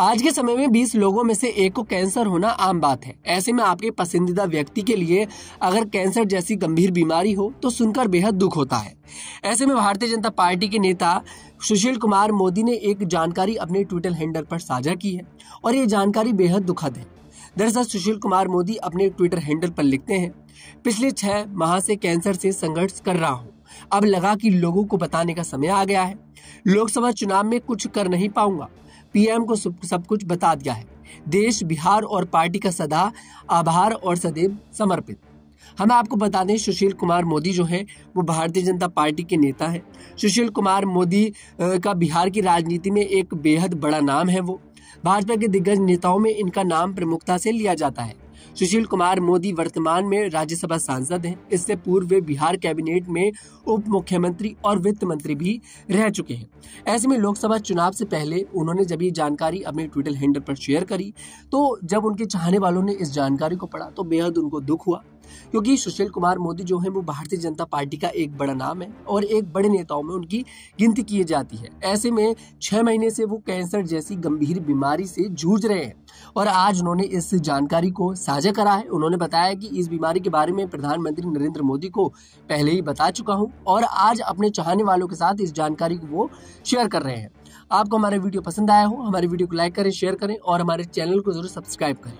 आज के समय में बीस लोगों में से एक को कैंसर होना आम बात है ऐसे में आपके पसंदीदा व्यक्ति के लिए अगर कैंसर जैसी गंभीर बीमारी हो तो सुनकर बेहद दुख होता है ऐसे में भारतीय जनता पार्टी के नेता सुशील कुमार मोदी ने एक जानकारी अपने ट्विटर हैंडल पर साझा की है और ये जानकारी बेहद दुखद है दरअसल सुशील कुमार मोदी अपने ट्विटर हैंडल पर लिखते हैं पिछले छह माह से कैंसर से संघर्ष कर रहा हूँ अब लगा कि लोगों को बताने का समय आ गया है लोकसभा चुनाव में कुछ कर नहीं पाऊंगा पीएम को सब कुछ बता दिया है देश बिहार और पार्टी का सदा आभार और सदैव समर्पित हमें आपको बता दें सुशील कुमार मोदी जो है वो भारतीय जनता पार्टी के नेता हैं सुशील कुमार मोदी का बिहार की राजनीति में एक बेहद बड़ा नाम है वो भाजपा के दिग्गज नेताओं में इनका नाम प्रमुखता से लिया जाता है सुशील कुमार मोदी वर्तमान में राज्यसभा सांसद हैं इससे पूर्व वे बिहार कैबिनेट में उप मुख्यमंत्री और वित्त मंत्री भी रह चुके हैं ऐसे में लोकसभा चुनाव से पहले उन्होंने जब ये जानकारी अपने ट्विटर हैंडल पर शेयर करी तो जब उनके चाहने वालों ने इस जानकारी को पढ़ा तो बेहद उनको दुख हुआ क्योंकि सुशील कुमार मोदी जो है वो भारतीय जनता पार्टी का एक बड़ा नाम है और एक बड़े नेताओं में उनकी गिनती की जाती है ऐसे में छह महीने से वो कैंसर जैसी गंभीर बीमारी से जूझ रहे हैं और आज उन्होंने इस जानकारी को साझा करा है उन्होंने बताया कि इस बीमारी के बारे में प्रधानमंत्री नरेंद्र मोदी को पहले ही बता चुका हूँ और आज अपने चाहने वालों के साथ इस जानकारी को वो शेयर कर रहे हैं आपको हमारे वीडियो पसंद आया हो हमारे वीडियो को लाइक करें शेयर करें और हमारे चैनल को जरूर सब्सक्राइब करें